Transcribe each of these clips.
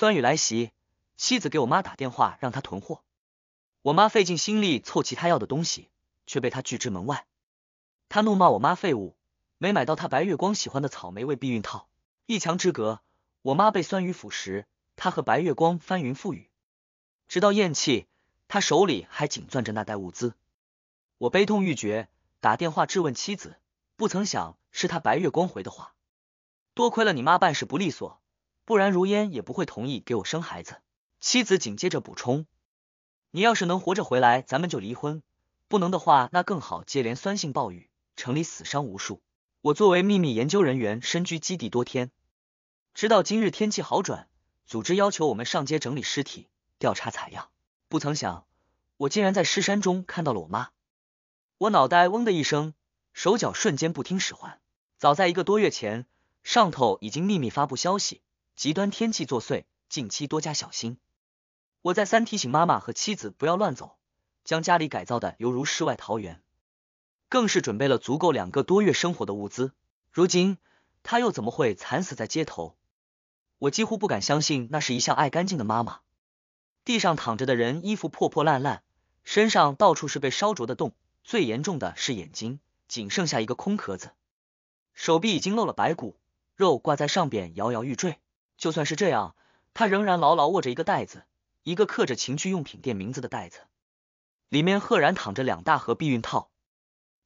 酸雨来袭，妻子给我妈打电话，让她囤货。我妈费尽心力凑齐她要的东西，却被她拒之门外。她怒骂我妈废物，没买到她白月光喜欢的草莓味避孕套。一墙之隔，我妈被酸雨腐蚀，她和白月光翻云覆雨，直到咽气，她手里还紧攥着那袋物资。我悲痛欲绝，打电话质问妻子，不曾想是她白月光回的话。多亏了你妈办事不利索。不然，如烟也不会同意给我生孩子。妻子紧接着补充：“你要是能活着回来，咱们就离婚；不能的话，那更好。”接连酸性暴雨，城里死伤无数。我作为秘密研究人员，身居基地多天，直到今日天气好转，组织要求我们上街整理尸体、调查采样。不曾想，我竟然在尸山中看到了我妈。我脑袋嗡的一声，手脚瞬间不听使唤。早在一个多月前，上头已经秘密发布消息。极端天气作祟，近期多加小心。我再三提醒妈妈和妻子不要乱走，将家里改造的犹如世外桃源，更是准备了足够两个多月生活的物资。如今他又怎么会惨死在街头？我几乎不敢相信，那是一向爱干净的妈妈。地上躺着的人，衣服破破烂烂，身上到处是被烧灼的洞，最严重的是眼睛，仅剩下一个空壳子，手臂已经露了白骨，肉挂在上边摇摇欲坠。就算是这样，他仍然牢牢握着一个袋子，一个刻着情趣用品店名字的袋子，里面赫然躺着两大盒避孕套。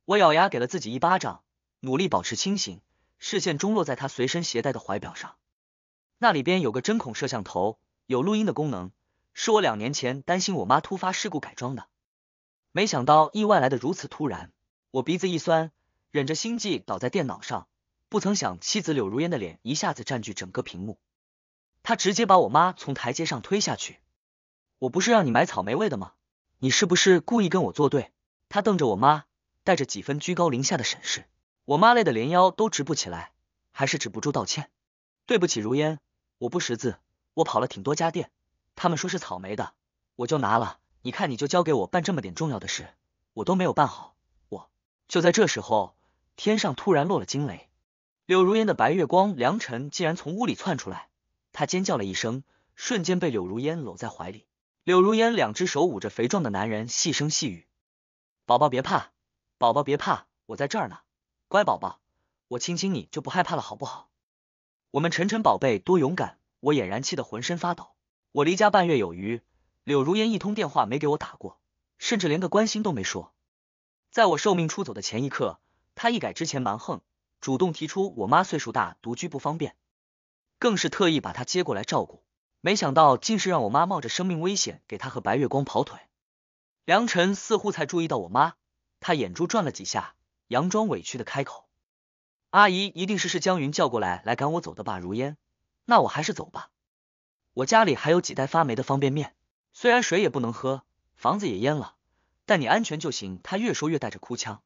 我咬牙给了自己一巴掌，努力保持清醒，视线中落在他随身携带的怀表上，那里边有个针孔摄像头，有录音的功能，是我两年前担心我妈突发事故改装的。没想到意外来的如此突然，我鼻子一酸，忍着心悸倒在电脑上。不曾想，妻子柳如烟的脸一下子占据整个屏幕。他直接把我妈从台阶上推下去。我不是让你买草莓味的吗？你是不是故意跟我作对？他瞪着我妈，带着几分居高临下的审视。我妈累得连腰都直不起来，还是止不住道歉。对不起，如烟，我不识字，我跑了挺多家店，他们说是草莓的，我就拿了。你看，你就交给我办这么点重要的事，我都没有办好。我……就在这时候，天上突然落了惊雷，柳如烟的白月光梁晨竟然从屋里窜出来。他尖叫了一声，瞬间被柳如烟搂在怀里。柳如烟两只手捂着肥壮的男人，细声细语：“宝宝别怕，宝宝别怕，我在这儿呢，乖宝宝，我亲亲你就不害怕了好不好？我们晨晨宝贝多勇敢！”我俨然气得浑身发抖。我离家半月有余，柳如烟一通电话没给我打过，甚至连个关心都没说。在我受命出走的前一刻，他一改之前蛮横，主动提出我妈岁数大，独居不方便。更是特意把他接过来照顾，没想到竟是让我妈冒着生命危险给他和白月光跑腿。梁晨似乎才注意到我妈，他眼珠转了几下，佯装委屈的开口：“阿姨一定是是江云叫过来来赶我走的吧？如烟，那我还是走吧。我家里还有几袋发霉的方便面，虽然水也不能喝，房子也淹了，但你安全就行。”他越说越带着哭腔：“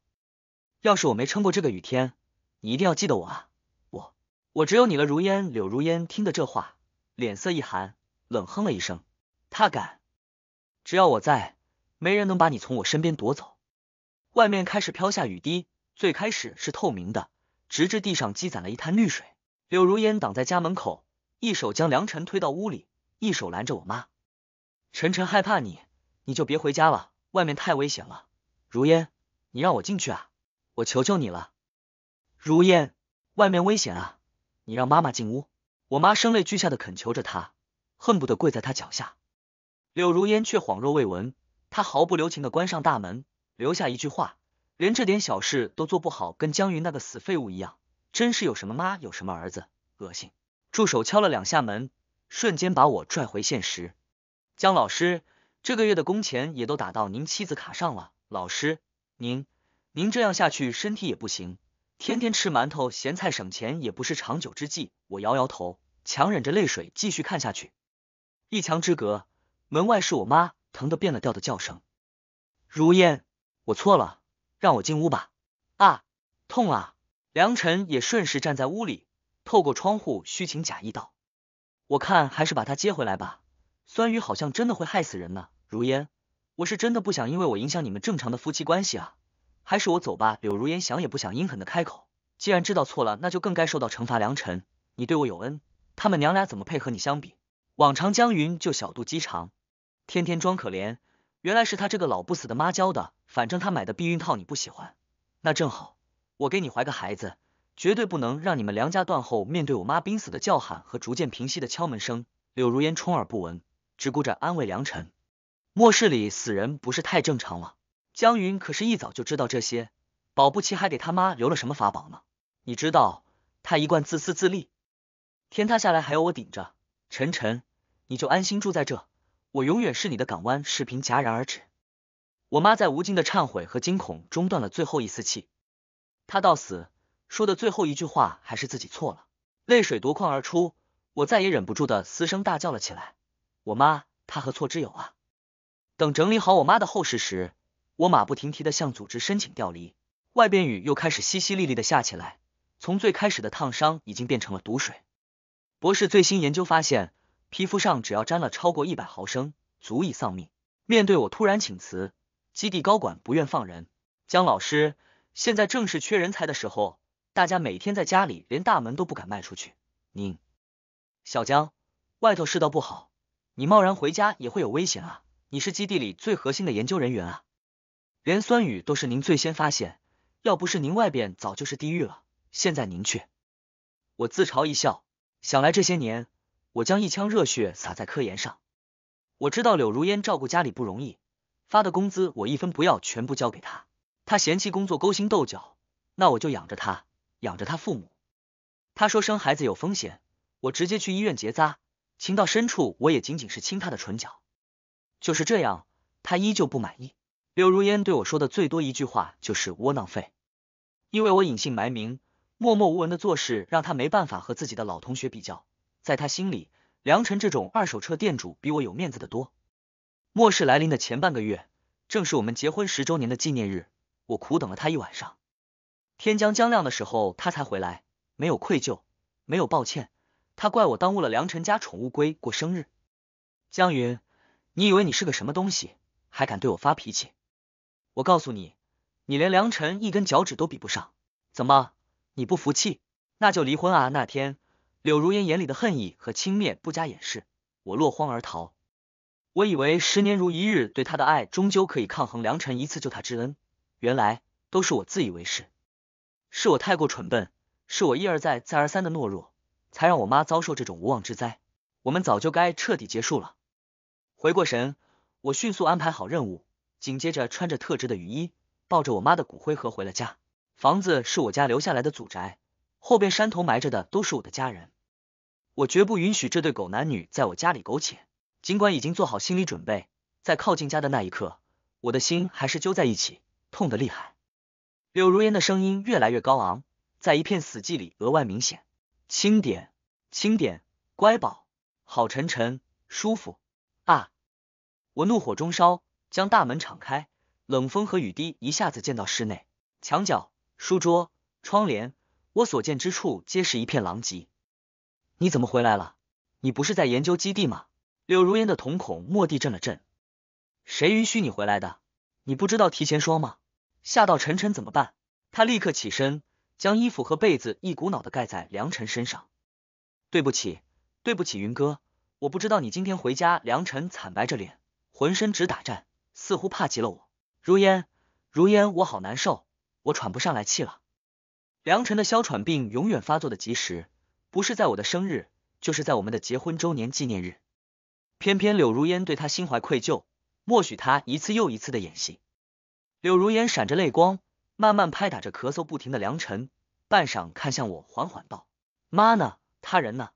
要是我没撑过这个雨天，你一定要记得我啊！”我只有你了，如烟。柳如烟听得这话，脸色一寒，冷哼了一声。他敢？只要我在，没人能把你从我身边夺走。外面开始飘下雨滴，最开始是透明的，直至地上积攒了一滩绿水。柳如烟挡在家门口，一手将梁晨推到屋里，一手拦着我妈。晨晨害怕你，你就别回家了，外面太危险了。如烟，你让我进去啊！我求求你了，如烟，外面危险啊！你让妈妈进屋，我妈声泪俱下的恳求着她，恨不得跪在她脚下。柳如烟却恍若未闻，她毫不留情的关上大门，留下一句话，连这点小事都做不好，跟江云那个死废物一样，真是有什么妈有什么儿子，恶心。助手敲了两下门，瞬间把我拽回现实。江老师，这个月的工钱也都打到您妻子卡上了，老师，您，您这样下去身体也不行。天天吃馒头咸菜省钱也不是长久之计，我摇摇头，强忍着泪水继续看下去。一墙之隔，门外是我妈疼得变了调的叫声。如烟，我错了，让我进屋吧。啊，痛啊！梁晨也顺势站在屋里，透过窗户虚情假意道：“我看还是把他接回来吧，酸雨好像真的会害死人呢。”如烟，我是真的不想因为我影响你们正常的夫妻关系啊。还是我走吧，柳如烟想也不想，阴狠的开口。既然知道错了，那就更该受到惩罚。良辰，你对我有恩，他们娘俩怎么配和你相比？往常江云就小肚鸡肠，天天装可怜，原来是他这个老不死的妈教的。反正他买的避孕套你不喜欢，那正好，我给你怀个孩子，绝对不能让你们梁家断后。面对我妈濒死的叫喊和逐渐平息的敲门声，柳如烟充耳不闻，只顾着安慰良辰。末世里死人不是太正常了。江云可是一早就知道这些，保不齐还给他妈留了什么法宝呢？你知道他一贯自私自利，天塌下来还有我顶着。晨晨，你就安心住在这，我永远是你的港湾。视频戛然而止，我妈在无尽的忏悔和惊恐中断了最后一丝气，她到死说的最后一句话还是自己错了，泪水夺眶而出。我再也忍不住的嘶声大叫了起来：“我妈，她何错之有啊？”等整理好我妈的后事时。我马不停蹄的向组织申请调离，外边雨又开始淅淅沥沥的下起来。从最开始的烫伤，已经变成了毒水。博士最新研究发现，皮肤上只要沾了超过一百毫升，足以丧命。面对我突然请辞，基地高管不愿放人。江老师，现在正是缺人才的时候，大家每天在家里连大门都不敢迈出去。您，小江，外头世道不好，你贸然回家也会有危险啊。你是基地里最核心的研究人员啊。连酸雨都是您最先发现，要不是您外边早就是地狱了。现在您去，我自嘲一笑，想来这些年我将一腔热血洒在科研上。我知道柳如烟照顾家里不容易，发的工资我一分不要，全部交给她。他嫌弃工作勾心斗角，那我就养着他，养着他父母。他说生孩子有风险，我直接去医院结扎。情到深处，我也仅仅是亲他的唇角。就是这样，他依旧不满意。柳如烟对我说的最多一句话就是“窝囊废”，因为我隐姓埋名、默默无闻的做事，让他没办法和自己的老同学比较。在他心里，梁晨这种二手车店主比我有面子的多。末世来临的前半个月，正是我们结婚十周年的纪念日，我苦等了他一晚上。天将将亮的时候，他才回来，没有愧疚，没有抱歉，他怪我耽误了梁晨家宠物龟过生日。江云，你以为你是个什么东西，还敢对我发脾气？我告诉你，你连梁辰一根脚趾都比不上。怎么，你不服气？那就离婚啊！那天，柳如烟眼里的恨意和轻蔑不加掩饰，我落荒而逃。我以为十年如一日对他的爱，终究可以抗衡梁辰一次救他之恩。原来都是我自以为是，是我太过蠢笨，是我一而再再而三的懦弱，才让我妈遭受这种无妄之灾。我们早就该彻底结束了。回过神，我迅速安排好任务。紧接着，穿着特制的雨衣，抱着我妈的骨灰盒回了家。房子是我家留下来的祖宅，后边山头埋着的都是我的家人。我绝不允许这对狗男女在我家里苟且。尽管已经做好心理准备，在靠近家的那一刻，我的心还是揪在一起，痛得厉害。柳如烟的声音越来越高昂，在一片死寂里格外明显。轻点，轻点，乖宝，好沉沉，舒服。啊！我怒火中烧。将大门敞开，冷风和雨滴一下子溅到室内，墙角、书桌、窗帘，我所见之处皆是一片狼藉。你怎么回来了？你不是在研究基地吗？柳如烟的瞳孔蓦地震了震，谁允许你回来的？你不知道提前说吗？吓到晨晨怎么办？他立刻起身，将衣服和被子一股脑的盖在梁晨身上。对不起，对不起，云哥，我不知道你今天回家。梁晨惨白着脸，浑身直打颤。似乎怕极了我，如烟，如烟，我好难受，我喘不上来气了。良辰的哮喘病永远发作的及时，不是在我的生日，就是在我们的结婚周年纪念日。偏偏柳如烟对他心怀愧疚，默许他一次又一次的演戏。柳如烟闪着泪光，慢慢拍打着咳嗽不停的良辰，半晌看向我，缓缓道：“妈呢？他人呢？”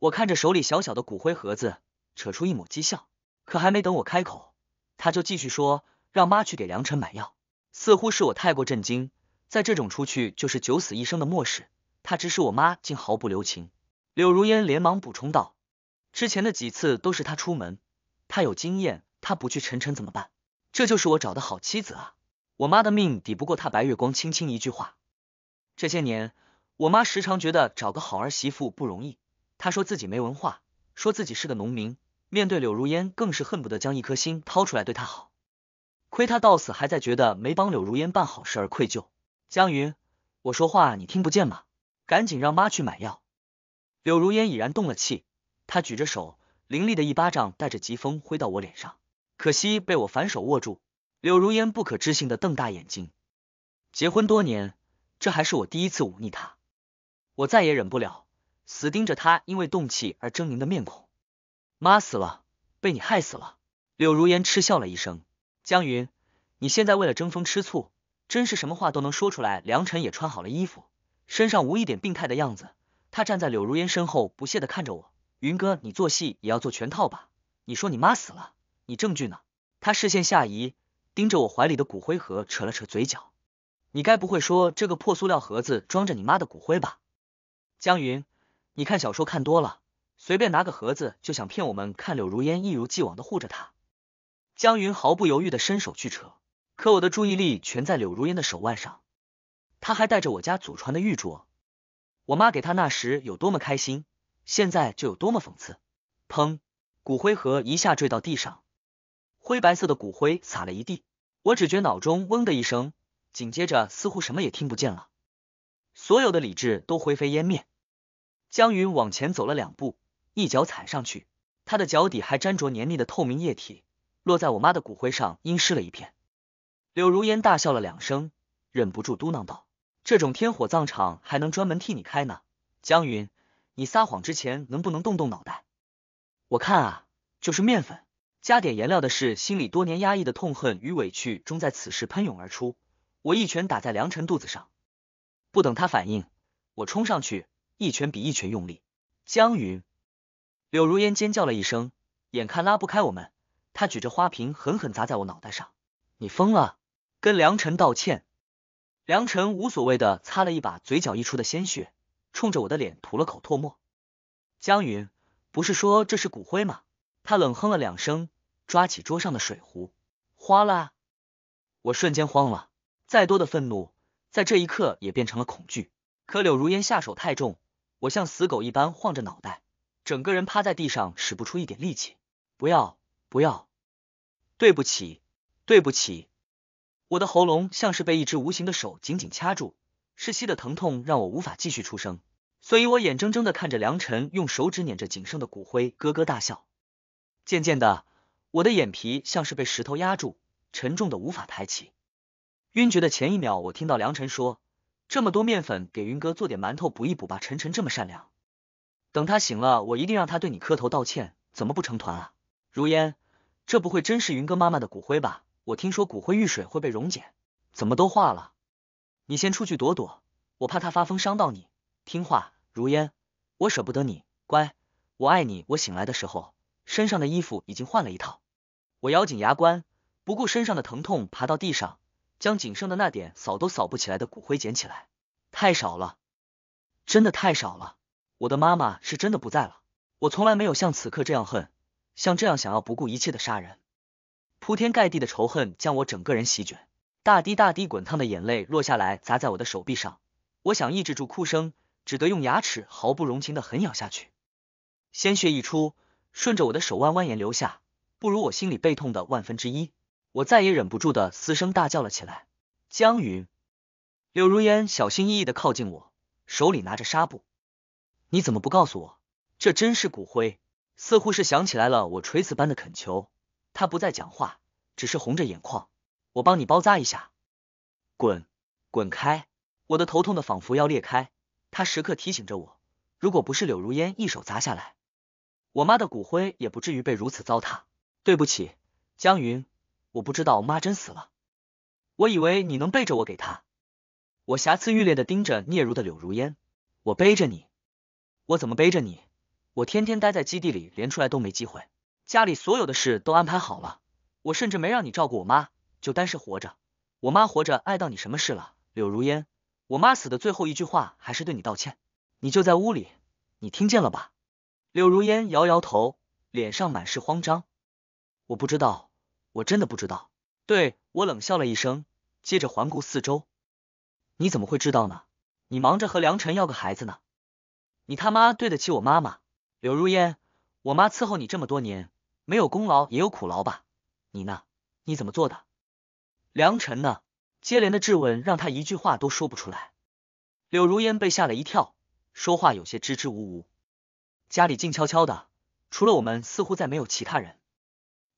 我看着手里小小的骨灰盒子，扯出一抹讥笑。可还没等我开口。他就继续说，让妈去给梁晨买药。似乎是我太过震惊，在这种出去就是九死一生的末世，他指使我妈竟毫不留情。柳如烟连忙补充道，之前的几次都是他出门，他有经验，他不去晨晨怎么办？这就是我找的好妻子啊！我妈的命抵不过他白月光轻轻一句话。这些年，我妈时常觉得找个好儿媳妇不容易。她说自己没文化，说自己是个农民。面对柳如烟，更是恨不得将一颗心掏出来对她好。亏他到死还在觉得没帮柳如烟办好事而愧疚。江云，我说话你听不见吗？赶紧让妈去买药。柳如烟已然动了气，她举着手，凌厉的一巴掌带着疾风挥到我脸上，可惜被我反手握住。柳如烟不可置信的瞪大眼睛，结婚多年，这还是我第一次忤逆他。我再也忍不了，死盯着他因为动气而狰狞的面孔。妈死了，被你害死了！柳如烟嗤笑了一声。江云，你现在为了争风吃醋，真是什么话都能说出来。梁晨也穿好了衣服，身上无一点病态的样子。他站在柳如烟身后，不屑的看着我。云哥，你做戏也要做全套吧？你说你妈死了，你证据呢？他视线下移，盯着我怀里的骨灰盒，扯了扯嘴角。你该不会说这个破塑料盒子装着你妈的骨灰吧？江云，你看小说看多了。随便拿个盒子就想骗我们看柳如烟一如既往的护着他，江云毫不犹豫的伸手去扯，可我的注意力全在柳如烟的手腕上，他还戴着我家祖传的玉镯，我妈给他那时有多么开心，现在就有多么讽刺。砰，骨灰盒一下坠到地上，灰白色的骨灰撒了一地，我只觉脑中嗡的一声，紧接着似乎什么也听不见了，所有的理智都灰飞烟灭。江云往前走了两步。一脚踩上去，他的脚底还沾着黏腻的透明液体，落在我妈的骨灰上，阴湿了一片。柳如烟大笑了两声，忍不住嘟囔道：“这种天火葬场还能专门替你开呢，江云，你撒谎之前能不能动动脑袋？”我看啊，就是面粉加点颜料的事。心里多年压抑的痛恨与委屈，终在此时喷涌而出。我一拳打在梁晨肚子上，不等他反应，我冲上去，一拳比一拳用力。江云。柳如烟尖叫了一声，眼看拉不开我们，她举着花瓶狠狠砸在我脑袋上。你疯了？跟梁晨道歉。梁晨无所谓的擦了一把嘴角溢出的鲜血，冲着我的脸吐了口唾沫。江云，不是说这是骨灰吗？他冷哼了两声，抓起桌上的水壶，哗啦！我瞬间慌了，再多的愤怒在这一刻也变成了恐惧。可柳如烟下手太重，我像死狗一般晃着脑袋。整个人趴在地上，使不出一点力气。不要，不要！对不起，对不起！我的喉咙像是被一只无形的手紧紧掐住，窒息的疼痛让我无法继续出声。所以我眼睁睁的看着梁晨用手指捻着仅剩的骨灰，咯咯大笑。渐渐的，我的眼皮像是被石头压住，沉重的无法抬起。晕厥的前一秒，我听到梁晨说：“这么多面粉，给云哥做点馒头补一补吧。”晨晨这么善良。等他醒了，我一定让他对你磕头道歉。怎么不成团啊？如烟，这不会真是云哥妈妈的骨灰吧？我听说骨灰遇水会被溶解，怎么都化了？你先出去躲躲，我怕他发疯伤到你。听话，如烟，我舍不得你，乖，我爱你。我醒来的时候，身上的衣服已经换了一套。我咬紧牙关，不顾身上的疼痛，爬到地上，将仅剩的那点扫都扫不起来的骨灰捡起来。太少了，真的太少了。我的妈妈是真的不在了，我从来没有像此刻这样恨，像这样想要不顾一切的杀人。铺天盖地的仇恨将我整个人席卷，大滴大滴滚烫的眼泪落下来，砸在我的手臂上。我想抑制住哭声，只得用牙齿毫不容情的狠咬下去，鲜血溢出，顺着我的手腕蜿蜒流下，不如我心里悲痛的万分之一。我再也忍不住的嘶声大叫了起来。江云，柳如烟小心翼翼的靠近我，手里拿着纱布。你怎么不告诉我？这真是骨灰，似乎是想起来了我垂死般的恳求。他不再讲话，只是红着眼眶。我帮你包扎一下。滚，滚开！我的头痛的仿佛要裂开。他时刻提醒着我，如果不是柳如烟一手砸下来，我妈的骨灰也不至于被如此糟蹋。对不起，江云，我不知道妈真死了。我以为你能背着我给她。我瑕疵欲裂的盯着嗫嚅的柳如烟，我背着你。我怎么背着你？我天天待在基地里，连出来都没机会。家里所有的事都安排好了，我甚至没让你照顾我妈，就单是活着。我妈活着碍到你什么事了？柳如烟，我妈死的最后一句话还是对你道歉。你就在屋里，你听见了吧？柳如烟摇摇头，脸上满是慌张。我不知道，我真的不知道。对我冷笑了一声，接着环顾四周。你怎么会知道呢？你忙着和梁晨要个孩子呢？你他妈对得起我妈妈？柳如烟，我妈伺候你这么多年，没有功劳也有苦劳吧？你呢？你怎么做的？良辰呢？接连的质问让他一句话都说不出来。柳如烟被吓了一跳，说话有些支支吾吾。家里静悄悄的，除了我们，似乎再没有其他人。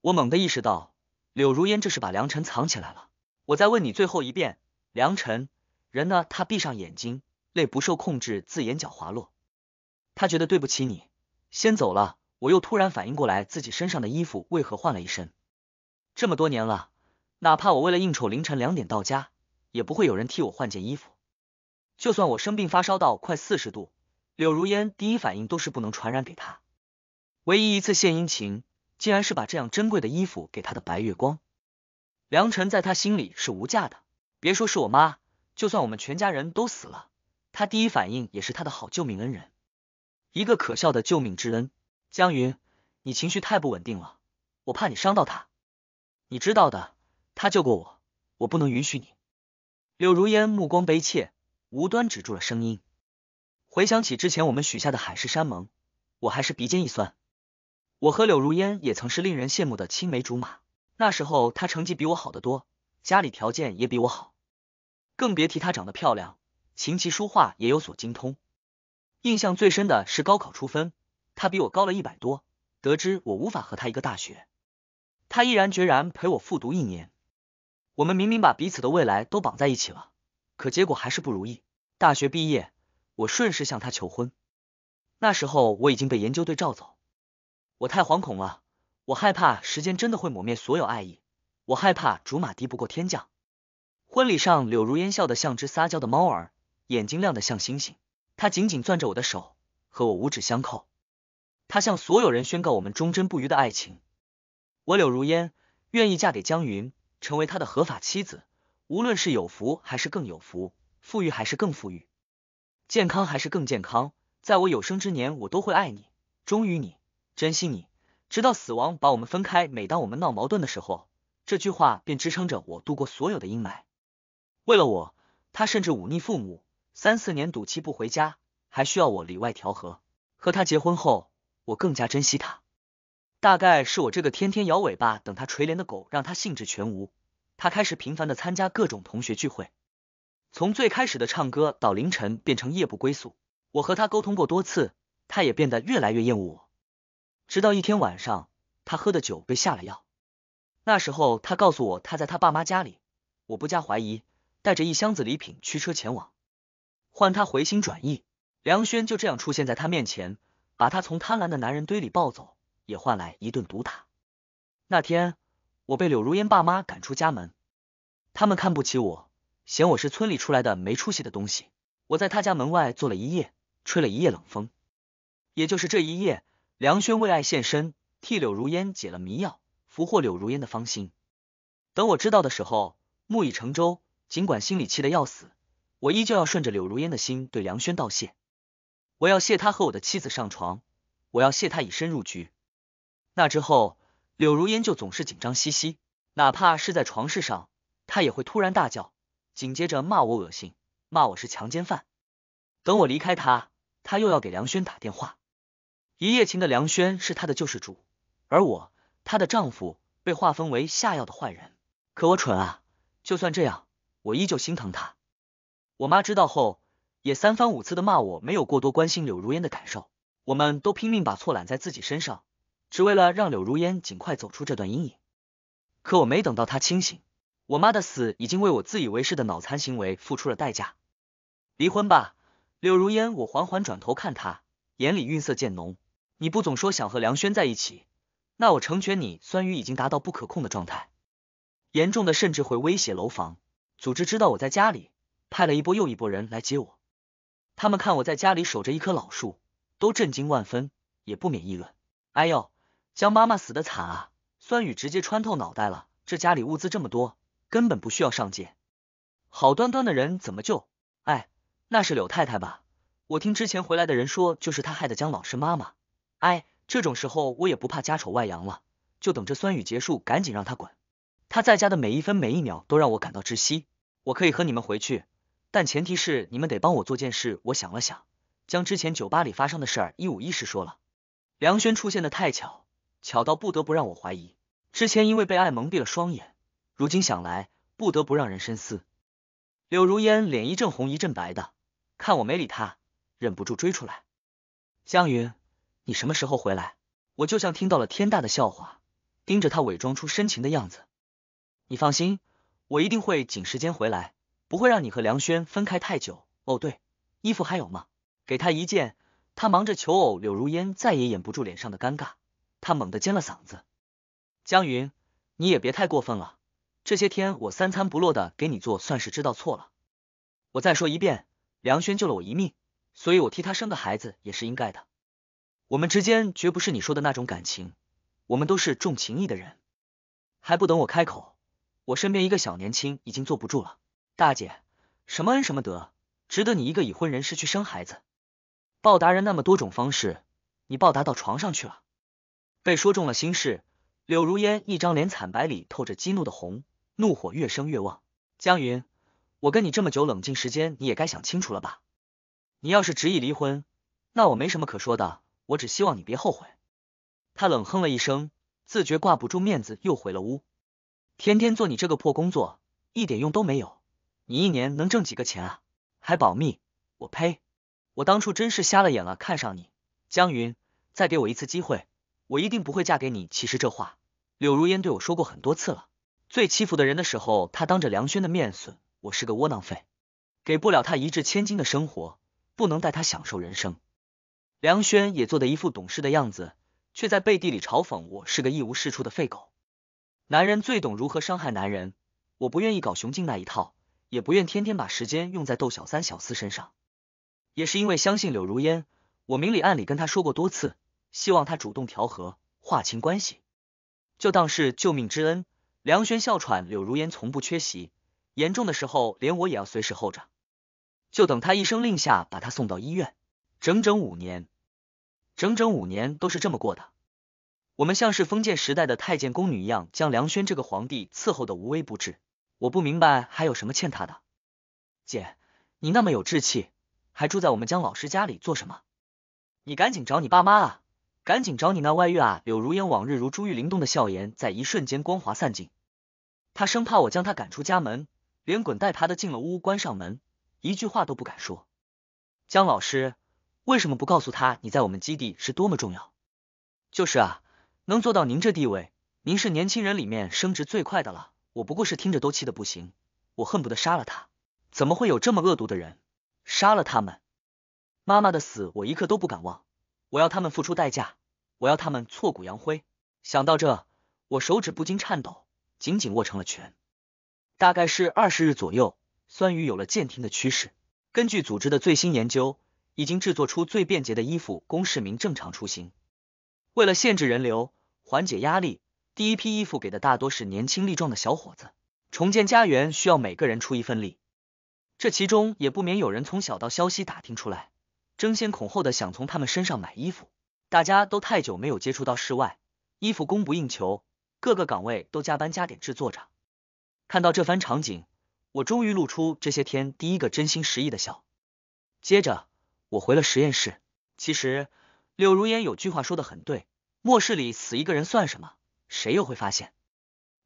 我猛地意识到，柳如烟这是把良辰藏起来了。我再问你最后一遍，良辰人呢？他闭上眼睛，泪不受控制自眼角滑落。他觉得对不起你，先走了。我又突然反应过来，自己身上的衣服为何换了一身？这么多年了，哪怕我为了应酬凌晨两点到家，也不会有人替我换件衣服。就算我生病发烧到快四十度，柳如烟第一反应都是不能传染给他。唯一一次献殷勤，竟然是把这样珍贵的衣服给他的白月光梁晨，在他心里是无价的。别说是我妈，就算我们全家人都死了，他第一反应也是他的好救命恩人。一个可笑的救命之恩，江云，你情绪太不稳定了，我怕你伤到他。你知道的，他救过我，我不能允许你。柳如烟目光悲切，无端止住了声音。回想起之前我们许下的海誓山盟，我还是鼻尖一酸。我和柳如烟也曾是令人羡慕的青梅竹马，那时候她成绩比我好得多，家里条件也比我好，更别提她长得漂亮，琴棋书画也有所精通。印象最深的是高考出分，他比我高了一百多。得知我无法和他一个大学，他毅然决然陪我复读一年。我们明明把彼此的未来都绑在一起了，可结果还是不如意。大学毕业，我顺势向他求婚。那时候我已经被研究队召走，我太惶恐了，我害怕时间真的会抹灭所有爱意，我害怕竹马敌不过天降。婚礼上，柳如烟笑得像只撒娇的猫儿，眼睛亮得像星星。他紧紧攥着我的手，和我五指相扣。他向所有人宣告我们忠贞不渝的爱情。我柳如烟愿意嫁给江云，成为他的合法妻子。无论是有福还是更有福，富裕还是更富裕，健康还是更健康，在我有生之年，我都会爱你，忠于你，珍惜你，直到死亡把我们分开。每当我们闹矛盾的时候，这句话便支撑着我度过所有的阴霾。为了我，他甚至忤逆父母。三四年赌气不回家，还需要我里外调和。和他结婚后，我更加珍惜他。大概是我这个天天摇尾巴等他垂怜的狗，让他兴致全无。他开始频繁的参加各种同学聚会，从最开始的唱歌，到凌晨变成夜不归宿。我和他沟通过多次，他也变得越来越厌恶我。直到一天晚上，他喝的酒被下了药。那时候他告诉我他在他爸妈家里，我不加怀疑，带着一箱子礼品驱车前往。换他回心转意，梁轩就这样出现在他面前，把他从贪婪的男人堆里抱走，也换来一顿毒打。那天，我被柳如烟爸妈赶出家门，他们看不起我，嫌我是村里出来的没出息的东西。我在他家门外坐了一夜，吹了一夜冷风。也就是这一夜，梁轩为爱献身，替柳如烟解了迷药，俘获柳如烟的芳心。等我知道的时候，木已成舟，尽管心里气得要死。我依旧要顺着柳如烟的心对梁轩道谢，我要谢他和我的妻子上床，我要谢他以身入局。那之后，柳如烟就总是紧张兮兮，哪怕是在床事上，她也会突然大叫，紧接着骂我恶心，骂我是强奸犯。等我离开她，她又要给梁轩打电话。一夜情的梁轩是她的救世主，而我，她的丈夫，被划分为下药的坏人。可我蠢啊，就算这样，我依旧心疼他。我妈知道后，也三番五次的骂我，没有过多关心柳如烟的感受。我们都拼命把错揽在自己身上，只为了让柳如烟尽快走出这段阴影。可我没等到她清醒，我妈的死已经为我自以为是的脑残行为付出了代价。离婚吧，柳如烟。我缓缓转头看她，眼里晕色渐浓。你不总说想和梁轩在一起？那我成全你。酸雨已经达到不可控的状态，严重的甚至会威胁楼房。组织知道我在家里。派了一波又一波人来接我，他们看我在家里守着一棵老树，都震惊万分，也不免议论：“哎呦，江妈妈死的惨啊，酸雨直接穿透脑袋了。”这家里物资这么多，根本不需要上界。好端端的人怎么就……哎，那是柳太太吧？我听之前回来的人说，就是她害的江老师妈妈。哎，这种时候我也不怕家丑外扬了，就等着酸雨结束，赶紧让他滚。他在家的每一分每一秒都让我感到窒息。我可以和你们回去。但前提是你们得帮我做件事。我想了想，将之前酒吧里发生的事一五一十说了。梁轩出现的太巧，巧到不得不让我怀疑。之前因为被爱蒙蔽了双眼，如今想来，不得不让人深思。柳如烟脸一阵红一阵白的，看我没理他，忍不住追出来。江云，你什么时候回来？我就像听到了天大的笑话，盯着他伪装出深情的样子。你放心，我一定会紧时间回来。不会让你和梁轩分开太久。哦，对，衣服还有吗？给他一件。他忙着求偶，柳如烟再也掩不住脸上的尴尬，他猛地尖了嗓子：“江云，你也别太过分了。这些天我三餐不落的给你做，算是知道错了。我再说一遍，梁轩救了我一命，所以我替他生个孩子也是应该的。我们之间绝不是你说的那种感情，我们都是重情义的人。还不等我开口，我身边一个小年轻已经坐不住了。”大姐，什么恩什么德，值得你一个已婚人士去生孩子？报答人那么多种方式，你报答到床上去了？被说中了心事，柳如烟一张脸惨白里透着激怒的红，怒火越升越旺。江云，我跟你这么久冷静时间，你也该想清楚了吧？你要是执意离婚，那我没什么可说的，我只希望你别后悔。他冷哼了一声，自觉挂不住面子，又回了屋。天天做你这个破工作，一点用都没有。你一年能挣几个钱啊？还保密？我呸！我当初真是瞎了眼了，看上你，江云。再给我一次机会，我一定不会嫁给你。其实这话，柳如烟对我说过很多次了。最欺负的人的时候，他当着梁轩的面损我是个窝囊废，给不了他一掷千金的生活，不能带他享受人生。梁轩也做的一副懂事的样子，却在背地里嘲讽我是个一无是处的废狗。男人最懂如何伤害男人，我不愿意搞雄竞那一套。也不愿天天把时间用在逗小三小四身上，也是因为相信柳如烟，我明里暗里跟她说过多次，希望她主动调和，划清关系，就当是救命之恩。梁轩哮喘，柳如烟从不缺席，严重的时候连我也要随时候着，就等他一声令下把他送到医院。整整五年，整整五年都是这么过的，我们像是封建时代的太监宫女一样，将梁轩这个皇帝伺候的无微不至。我不明白还有什么欠他的，姐，你那么有志气，还住在我们江老师家里做什么？你赶紧找你爸妈啊，赶紧找你那外遇啊！柳如烟往日如珠玉灵动的笑颜，在一瞬间光滑散尽。他生怕我将他赶出家门，连滚带爬的进了屋，关上门，一句话都不敢说。江老师，为什么不告诉他你在我们基地是多么重要？就是啊，能做到您这地位，您是年轻人里面升职最快的了。我不过是听着都气的不行，我恨不得杀了他。怎么会有这么恶毒的人？杀了他们！妈妈的死，我一刻都不敢忘。我要他们付出代价，我要他们挫骨扬灰。想到这，我手指不禁颤抖，紧紧握成了拳。大概是二十日左右，酸雨有了渐停的趋势。根据组织的最新研究，已经制作出最便捷的衣服，供市民正常出行。为了限制人流，缓解压力。第一批衣服给的大多是年轻力壮的小伙子，重建家园需要每个人出一份力。这其中也不免有人从小道消息打听出来，争先恐后的想从他们身上买衣服。大家都太久没有接触到室外，衣服供不应求，各个岗位都加班加点制作着。看到这番场景，我终于露出这些天第一个真心实意的笑。接着我回了实验室。其实柳如烟有句话说的很对，末世里死一个人算什么？谁又会发现？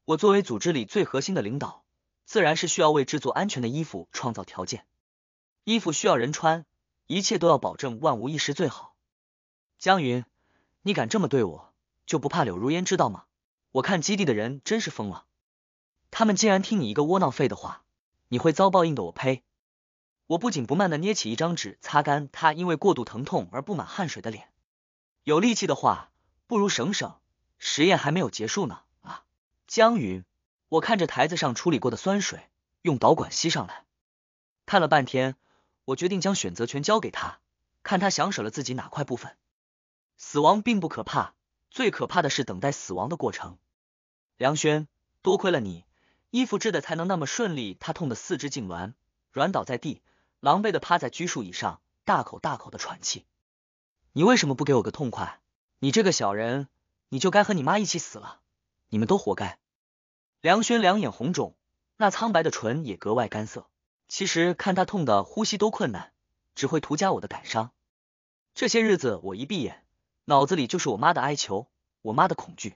我作为组织里最核心的领导，自然是需要为制作安全的衣服创造条件。衣服需要人穿，一切都要保证万无一失最好。江云，你敢这么对我，就不怕柳如烟知道吗？我看基地的人真是疯了，他们竟然听你一个窝囊废的话，你会遭报应的！我呸！我不紧不慢的捏起一张纸，擦干他因为过度疼痛而布满汗水的脸。有力气的话，不如省省。实验还没有结束呢啊！江云，我看着台子上处理过的酸水，用导管吸上来。看了半天，我决定将选择权交给他，看他想舍了自己哪块部分。死亡并不可怕，最可怕的是等待死亡的过程。梁轩，多亏了你，衣服织的才能那么顺利。他痛的四肢痉挛，软倒在地，狼狈的趴在拘束椅上，大口大口的喘气。你为什么不给我个痛快？你这个小人！你就该和你妈一起死了，你们都活该。梁轩两眼红肿，那苍白的唇也格外干涩。其实看他痛的呼吸都困难，只会徒加我的感伤。这些日子我一闭眼，脑子里就是我妈的哀求，我妈的恐惧。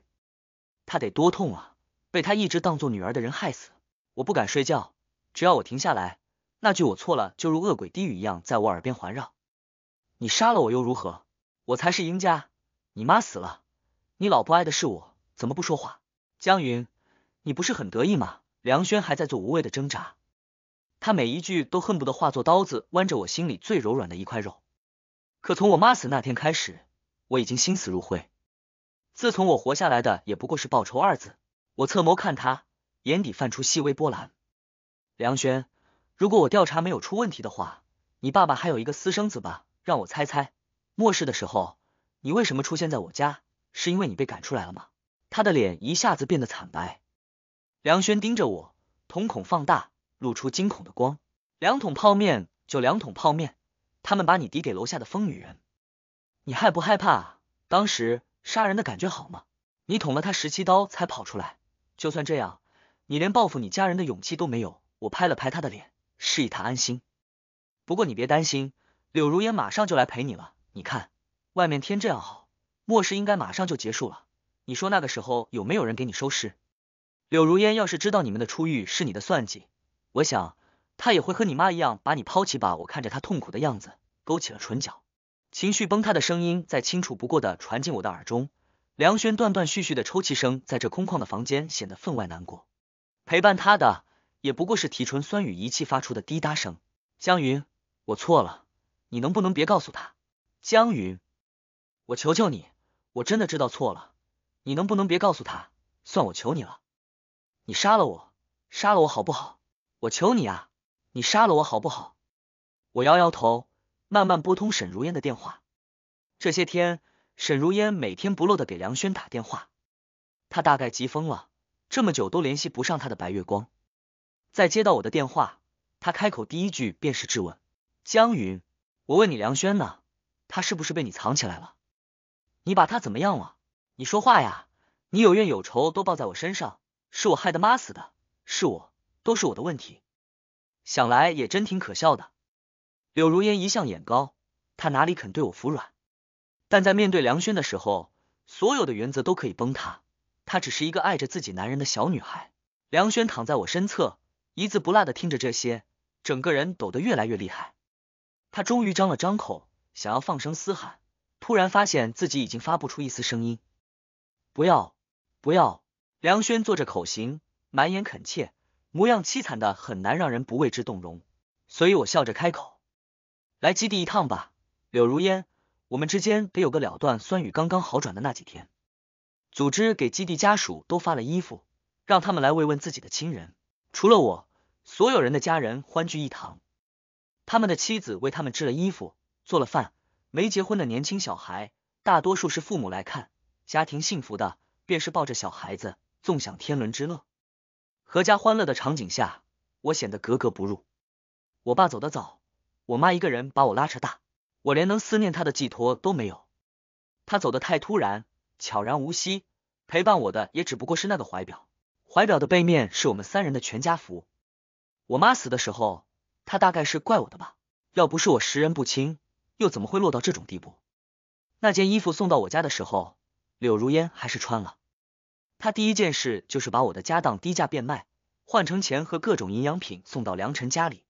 他得多痛啊，被他一直当做女儿的人害死。我不敢睡觉，只要我停下来，那句我错了就如恶鬼低语一样在我耳边环绕。你杀了我又如何？我才是赢家。你妈死了。你老婆爱的是我，怎么不说话？江云，你不是很得意吗？梁轩还在做无谓的挣扎，他每一句都恨不得化作刀子，剜着我心里最柔软的一块肉。可从我妈死那天开始，我已经心死如灰。自从我活下来的，也不过是报仇二字。我侧眸看他，眼底泛出细微波澜。梁轩，如果我调查没有出问题的话，你爸爸还有一个私生子吧？让我猜猜，末世的时候，你为什么出现在我家？是因为你被赶出来了吗？他的脸一下子变得惨白。梁轩盯着我，瞳孔放大，露出惊恐的光。两桶泡面就两桶泡面，他们把你抵给楼下的疯女人，你害不害怕？当时杀人的感觉好吗？你捅了他十七刀才跑出来，就算这样，你连报复你家人的勇气都没有。我拍了拍他的脸，示意他安心。不过你别担心，柳如烟马上就来陪你了。你看，外面天这样好。末世应该马上就结束了，你说那个时候有没有人给你收尸？柳如烟要是知道你们的出狱是你的算计，我想她也会和你妈一样把你抛弃吧。我看着她痛苦的样子，勾起了唇角，情绪崩塌的声音再清楚不过的传进我的耳中。梁轩断断续续的抽泣声在这空旷的房间显得分外难过，陪伴他的也不过是提纯酸雨仪器发出的滴答声。江云，我错了，你能不能别告诉他？江云，我求求你。我真的知道错了，你能不能别告诉他？算我求你了，你杀了我，杀了我好不好？我求你啊，你杀了我好不好？我摇摇头，慢慢拨通沈如烟的电话。这些天，沈如烟每天不漏的给梁轩打电话，他大概急疯了，这么久都联系不上他的白月光。在接到我的电话，他开口第一句便是质问江云：“我问你，梁轩呢？他是不是被你藏起来了？”你把他怎么样了？你说话呀！你有怨有仇都报在我身上，是我害的妈死的，是我，都是我的问题。想来也真挺可笑的。柳如烟一向眼高，她哪里肯对我服软？但在面对梁轩的时候，所有的原则都可以崩塌。她只是一个爱着自己男人的小女孩。梁轩躺在我身侧，一字不落的听着这些，整个人抖得越来越厉害。他终于张了张口，想要放声嘶喊。突然发现自己已经发不出一丝声音，不要，不要！梁轩做着口型，满眼恳切，模样凄惨的很难让人不为之动容。所以我笑着开口：“来基地一趟吧，柳如烟，我们之间得有个了断。”酸雨刚刚好转的那几天，组织给基地家属都发了衣服，让他们来慰问自己的亲人。除了我，所有人的家人欢聚一堂，他们的妻子为他们织了衣服，做了饭。没结婚的年轻小孩，大多数是父母来看，家庭幸福的便是抱着小孩子，纵享天伦之乐，阖家欢乐的场景下，我显得格格不入。我爸走得早，我妈一个人把我拉扯大，我连能思念他的寄托都没有。他走得太突然，悄然无息，陪伴我的也只不过是那个怀表。怀表的背面是我们三人的全家福。我妈死的时候，她大概是怪我的吧，要不是我识人不清。又怎么会落到这种地步？那件衣服送到我家的时候，柳如烟还是穿了。她第一件事就是把我的家当低价变卖，换成钱和各种营养品送到梁晨家里。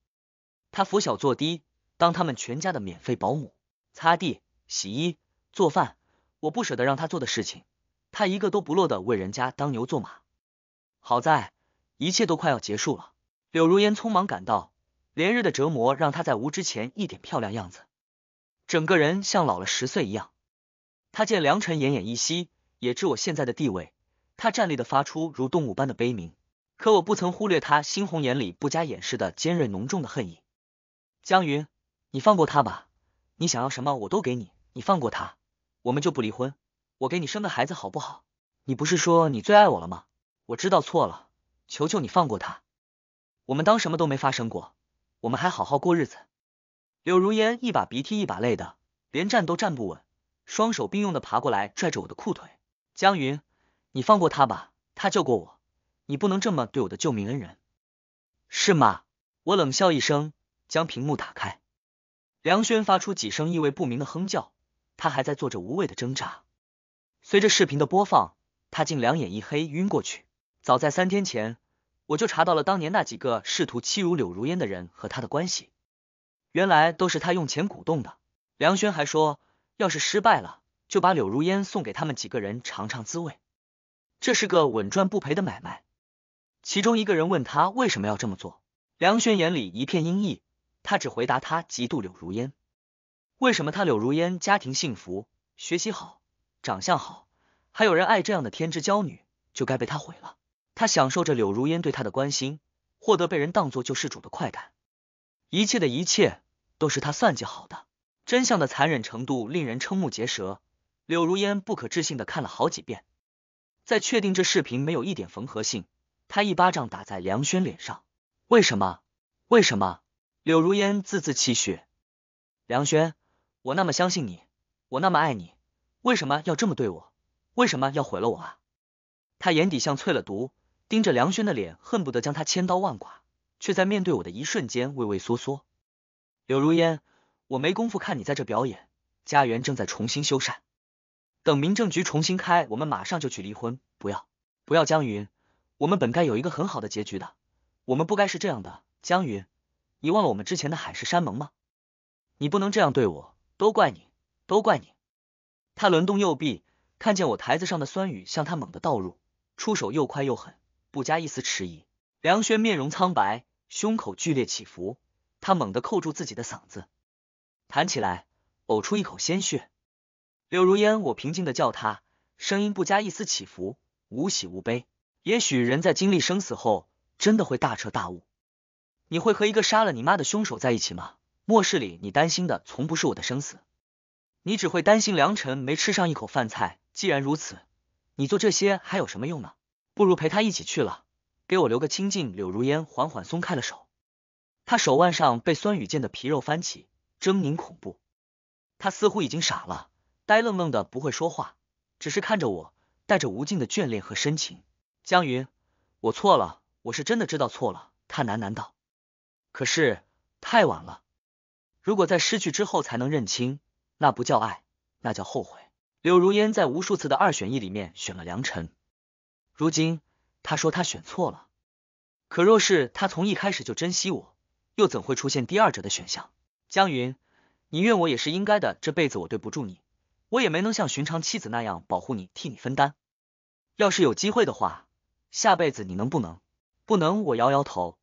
她拂晓作低，当他们全家的免费保姆，擦地、洗衣、做饭，我不舍得让她做的事情，她一个都不落的为人家当牛做马。好在一切都快要结束了，柳如烟匆忙赶到，连日的折磨让她在无之前一点漂亮样子。整个人像老了十岁一样。他见梁晨奄奄一息，也知我现在的地位，他站立的发出如动物般的悲鸣。可我不曾忽略他猩红眼里不加掩饰的尖锐浓重的恨意。江云，你放过他吧。你想要什么我都给你。你放过他，我们就不离婚。我给你生个孩子好不好？你不是说你最爱我了吗？我知道错了，求求你放过他。我们当什么都没发生过，我们还好好过日子。柳如烟一把鼻涕一把泪的，连站都站不稳，双手并用的爬过来拽着我的裤腿。江云，你放过他吧，他救过我，你不能这么对我的救命恩人，是吗？我冷笑一声，将屏幕打开。梁轩发出几声意味不明的哼叫，他还在做着无谓的挣扎。随着视频的播放，他竟两眼一黑，晕过去。早在三天前，我就查到了当年那几个试图欺辱柳如烟的人和他的关系。原来都是他用钱鼓动的。梁轩还说，要是失败了，就把柳如烟送给他们几个人尝尝滋味。这是个稳赚不赔的买卖。其中一个人问他为什么要这么做，梁轩眼里一片阴翳，他只回答他嫉妒柳如烟。为什么他柳如烟家庭幸福，学习好，长相好，还有人爱这样的天之娇女，就该被他毁了？他享受着柳如烟对他的关心，获得被人当做救世主的快感。一切的一切都是他算计好的，真相的残忍程度令人瞠目结舌。柳如烟不可置信的看了好几遍，在确定这视频没有一点缝合性，他一巴掌打在梁轩脸上。为什么？为什么？柳如烟字字泣血。梁轩，我那么相信你，我那么爱你，为什么要这么对我？为什么要毁了我啊？他眼底像淬了毒，盯着梁轩的脸，恨不得将他千刀万剐。却在面对我的一瞬间畏畏缩缩。柳如烟，我没工夫看你在这表演。家园正在重新修缮，等民政局重新开，我们马上就去离婚。不要，不要，江云，我们本该有一个很好的结局的，我们不该是这样的。江云，你忘了我们之前的海誓山盟吗？你不能这样对我，都怪你，都怪你。他轮动右臂，看见我台子上的酸雨向他猛地倒入，出手又快又狠，不加一丝迟疑。梁轩面容苍白。胸口剧烈起伏，他猛地扣住自己的嗓子，弹起来，呕出一口鲜血。柳如烟，我平静的叫他，声音不加一丝起伏，无喜无悲。也许人在经历生死后，真的会大彻大悟。你会和一个杀了你妈的凶手在一起吗？末世里，你担心的从不是我的生死，你只会担心良辰没吃上一口饭菜。既然如此，你做这些还有什么用呢？不如陪他一起去了。给我留个清静。柳如烟缓缓松开了手，她手腕上被酸雨溅的皮肉翻起，狰狞恐怖。她似乎已经傻了，呆愣愣的不会说话，只是看着我，带着无尽的眷恋和深情。江云，我错了，我是真的知道错了。他喃喃道。可是太晚了，如果在失去之后才能认清，那不叫爱，那叫后悔。柳如烟在无数次的二选一里面选了梁晨，如今。他说他选错了，可若是他从一开始就珍惜我，又怎会出现第二者的选项？江云，你怨我也是应该的，这辈子我对不住你，我也没能像寻常妻子那样保护你，替你分担。要是有机会的话，下辈子你能不能？不能，我摇摇头。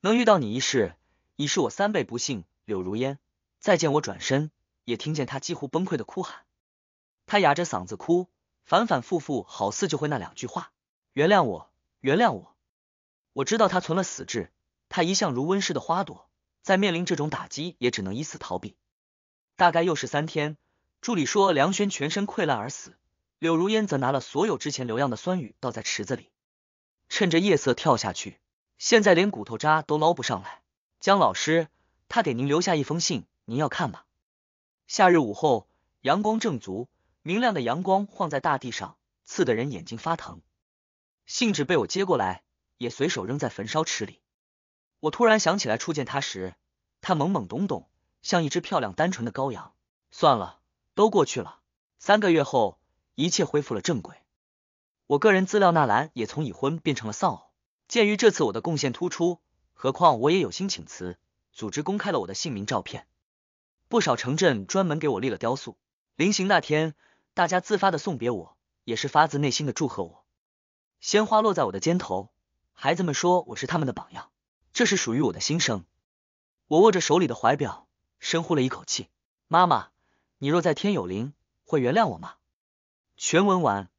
能遇到你一世，已是我三倍不幸。柳如烟，再见，我转身，也听见他几乎崩溃的哭喊，他哑着嗓子哭，反反复复，好似就会那两句话。原谅我，原谅我！我知道他存了死志，他一向如温室的花朵，在面临这种打击，也只能以死逃避。大概又是三天，助理说梁轩全身溃烂而死，柳如烟则拿了所有之前留样的酸雨倒在池子里，趁着夜色跳下去。现在连骨头渣都捞不上来。江老师，他给您留下一封信，您要看吗？夏日午后，阳光正足，明亮的阳光晃在大地上，刺得人眼睛发疼。信纸被我接过来，也随手扔在焚烧池里。我突然想起来，初见他时，他懵懵懂懂，像一只漂亮单纯的羔羊。算了，都过去了。三个月后，一切恢复了正轨。我个人资料那栏也从已婚变成了丧偶。鉴于这次我的贡献突出，何况我也有心请辞，组织公开了我的姓名、照片。不少城镇专门给我立了雕塑。临行那天，大家自发的送别我，也是发自内心的祝贺我。鲜花落在我的肩头，孩子们说我是他们的榜样，这是属于我的心声。我握着手里的怀表，深呼了一口气。妈妈，你若在天有灵，会原谅我吗？全文完。